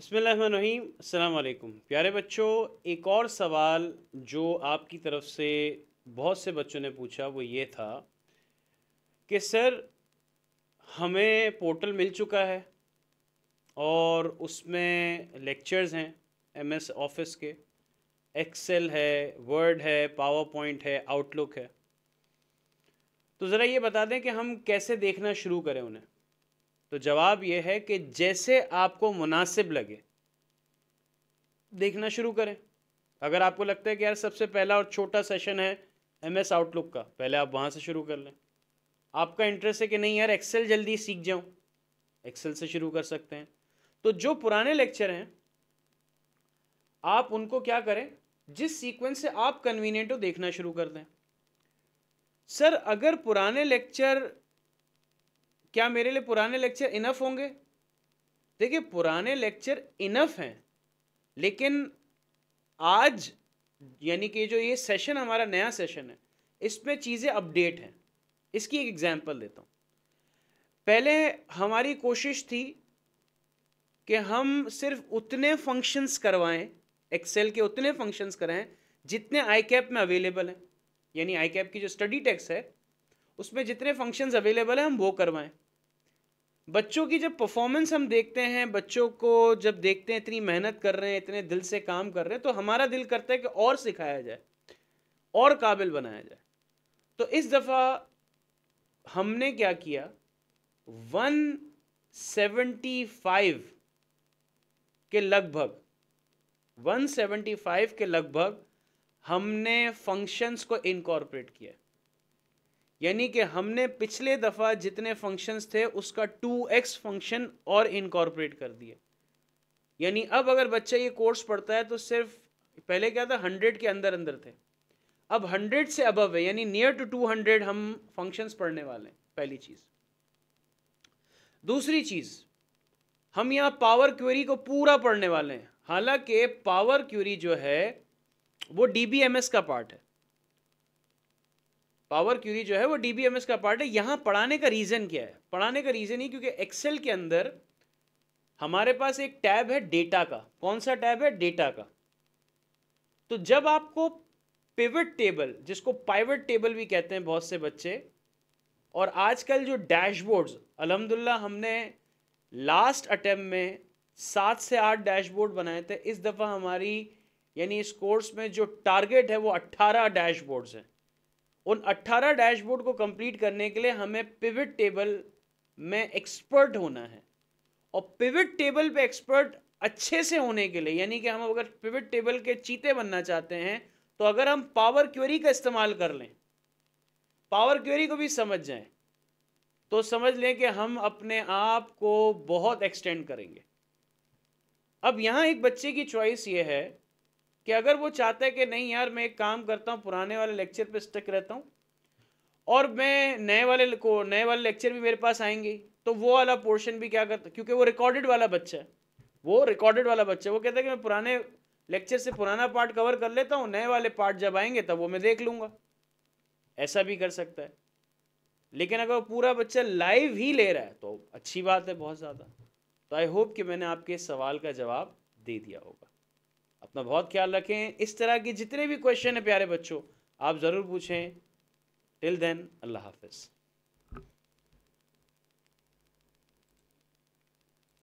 बसमीम अल्लाम प्यारे बच्चों एक और सवाल जो आपकी तरफ से बहुत से बच्चों ने पूछा वो ये था कि सर हमें पोर्टल मिल चुका है और उसमें लेक्चर्स हैं एमएस ऑफिस के एक्सेल है वर्ड है पावर पॉइंट है आउटलुक है तो ज़रा ये बता दें कि हम कैसे देखना शुरू करें उन्हें तो जवाब यह है कि जैसे आपको मुनासिब लगे देखना शुरू करें अगर आपको लगता है कि यार सबसे पहला और छोटा सेशन है एम एस आउटलुक का पहले आप वहाँ से शुरू कर लें आपका इंटरेस्ट है कि नहीं यार एक्सेल जल्दी सीख जाऊँ एक्सेल से शुरू कर सकते हैं तो जो पुराने लेक्चर हैं आप उनको क्या करें जिस सीक्वेंस से आप कन्वीनियंट हो देखना शुरू कर दें सर अगर पुराने लेक्चर क्या मेरे लिए पुराने लेक्चर इनफ होंगे देखिए पुराने लेक्चर इनफ हैं लेकिन आज यानी कि जो ये सेशन हमारा नया सेशन है इसमें चीज़ें अपडेट हैं इसकी एक एग्जांपल देता हूँ पहले हमारी कोशिश थी कि हम सिर्फ उतने फंक्शंस करवाएं एक्सेल के उतने फंक्शंस कराएं जितने आई कैप में अवेलेबल हैं यानी आई कैप की जो स्टडी टेक्स है उसमें जितने फंक्शंस अवेलेबल हैं हम वो करवाएं बच्चों की जब परफॉर्मेंस हम देखते हैं बच्चों को जब देखते हैं इतनी मेहनत कर रहे हैं इतने दिल से काम कर रहे हैं तो हमारा दिल करता है कि और सिखाया जाए और काबिल बनाया जाए तो इस दफ़ा हमने क्या किया 175 के लगभग 175 के लगभग हमने फंक्शंस को इनकॉर्पोरेट किया यानी कि हमने पिछले दफ़ा जितने फंक्शंस थे उसका टू एक्स फंक्शन और इनकॉर्पोरेट कर दिया यानी अब अगर बच्चा ये कोर्स पढ़ता है तो सिर्फ पहले क्या था हंड्रेड के अंदर अंदर थे अब हंड्रेड से अबव है यानी नियर टू टू हंड्रेड हम फंक्शंस पढ़ने वाले हैं पहली चीज़ दूसरी चीज़ हम यहाँ पावर क्यूरी को पूरा पढ़ने वाले हैं हालांकि पावर क्यूरी जो है वो डी का पार्ट है पावर क्यूरी जो है वो डी का पार्ट है यहाँ पढ़ाने का रीज़न क्या है पढ़ाने का रीज़न ही क्योंकि एक्सेल के अंदर हमारे पास एक टैब है डेटा का कौन सा टैब है डेटा का तो जब आपको पिवट टेबल जिसको पाइवट टेबल भी कहते हैं बहुत से बच्चे और आजकल जो डैशबोर्ड्स अलहमदिल्ला हमने लास्ट अटेम्प्ट में सात से आठ डैशबोर्ड बनाए थे इस दफ़ा हमारी यानी इस कोर्स में जो टारगेट है वो अट्ठारह डैशबोर्ड्स हैं उन 18 डैशबोर्ड को कंप्लीट करने के लिए हमें पिविट टेबल में एक्सपर्ट होना है और पिविट टेबल पे एक्सपर्ट अच्छे से होने के लिए यानी कि हम अगर पिविट टेबल के चीते बनना चाहते हैं तो अगर हम पावर क्वेरी का इस्तेमाल कर लें पावर क्वेरी को भी समझ जाएं तो समझ लें कि हम अपने आप को बहुत एक्सटेंड करेंगे अब यहाँ एक बच्चे की चॉइस ये है कि अगर वो चाहते हैं कि नहीं यार मैं एक काम करता हूँ पुराने वाले लेक्चर पे स्टक रहता हूँ और मैं नए वाले को नए वाले लेक्चर भी मेरे पास आएंगे तो वो वाला पोर्शन भी क्या करता क्योंकि वो रिकॉर्डेड वाला बच्चा है वो रिकॉर्डेड वाला बच्चा है वो कहता है कि मैं पुराने लेक्चर से पुराना पार्ट कवर कर लेता हूँ नए वाले पार्ट जब आएंगे तब वो मैं देख लूँगा ऐसा भी कर सकता है लेकिन अगर पूरा बच्चा लाइव ही ले रहा है तो अच्छी बात है बहुत ज़्यादा तो आई होप कि मैंने आपके सवाल का जवाब दे दिया होगा अपना बहुत ख्याल रखें इस तरह के जितने भी क्वेश्चन हैं प्यारे बच्चों आप ज़रूर पूछें टिल देन अल्लाह हाफिज़